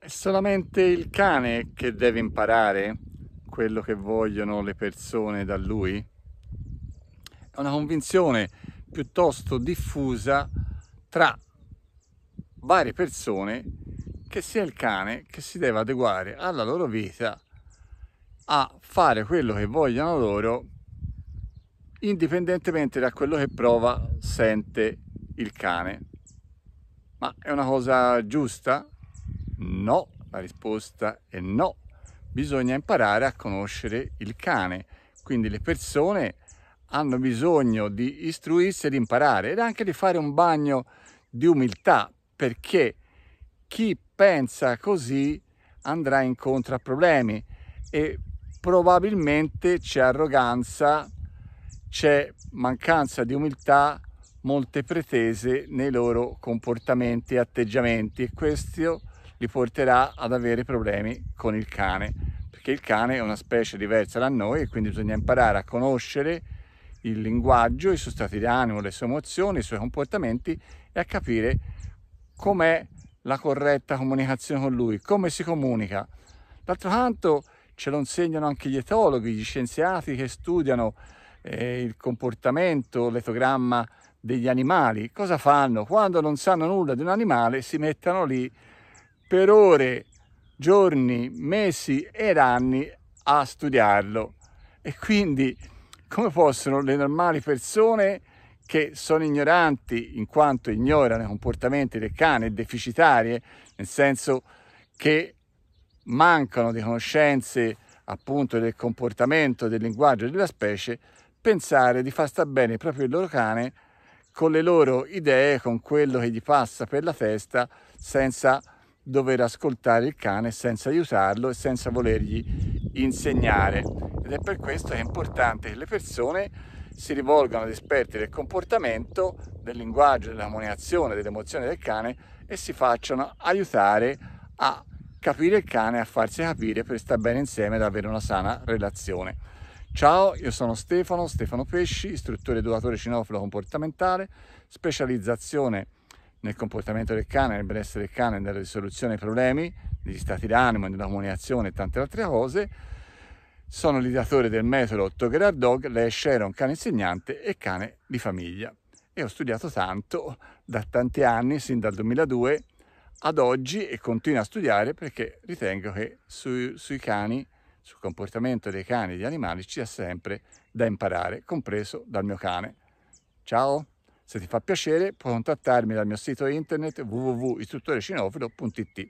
È solamente il cane che deve imparare quello che vogliono le persone da lui? È una convinzione piuttosto diffusa tra varie persone che sia il cane che si deve adeguare alla loro vita a fare quello che vogliono loro indipendentemente da quello che prova, sente il cane. Ma è una cosa giusta? No, la risposta è no. Bisogna imparare a conoscere il cane. Quindi le persone hanno bisogno di istruirsi e di imparare ed anche di fare un bagno di umiltà perché chi pensa così andrà incontro a problemi e probabilmente c'è arroganza, c'è mancanza di umiltà, molte pretese nei loro comportamenti e atteggiamenti e questo li porterà ad avere problemi con il cane, perché il cane è una specie diversa da noi e quindi bisogna imparare a conoscere il linguaggio, i suoi stati d'animo, le sue emozioni, i suoi comportamenti e a capire com'è la corretta comunicazione con lui, come si comunica. D'altro canto ce lo insegnano anche gli etologhi, gli scienziati che studiano eh, il comportamento, l'etogramma degli animali. Cosa fanno? Quando non sanno nulla di un animale si mettono lì per ore, giorni, mesi ed anni a studiarlo. E quindi come possono le normali persone che sono ignoranti in quanto ignorano i comportamenti del cane deficitarie, nel senso che mancano di conoscenze appunto del comportamento, del linguaggio della specie, pensare di far sta bene proprio il loro cane con le loro idee, con quello che gli passa per la testa, senza dover ascoltare il cane senza aiutarlo e senza volergli insegnare. Ed è per questo che è importante che le persone si rivolgano ad esperti del comportamento, del linguaggio, della comunicazione, delle emozioni del cane e si facciano aiutare a capire il cane, a farsi capire per stare bene insieme ed avere una sana relazione. Ciao, io sono Stefano, Stefano Pesci, istruttore educatore cinofilo comportamentale, specializzazione nel comportamento del cane, nel benessere del cane, nella risoluzione dei problemi, negli stati d'animo, nella comunicazione e tante altre cose. Sono l'ideatore del metodo Together Dog, lei è un cane insegnante e cane di famiglia. E ho studiato tanto da tanti anni, sin dal 2002 ad oggi, e continuo a studiare perché ritengo che su, sui cani, sul comportamento dei cani e degli animali, ci sia sempre da imparare, compreso dal mio cane. Ciao! Se ti fa piacere puoi contattarmi dal mio sito internet www.istruttorecinofilo.it.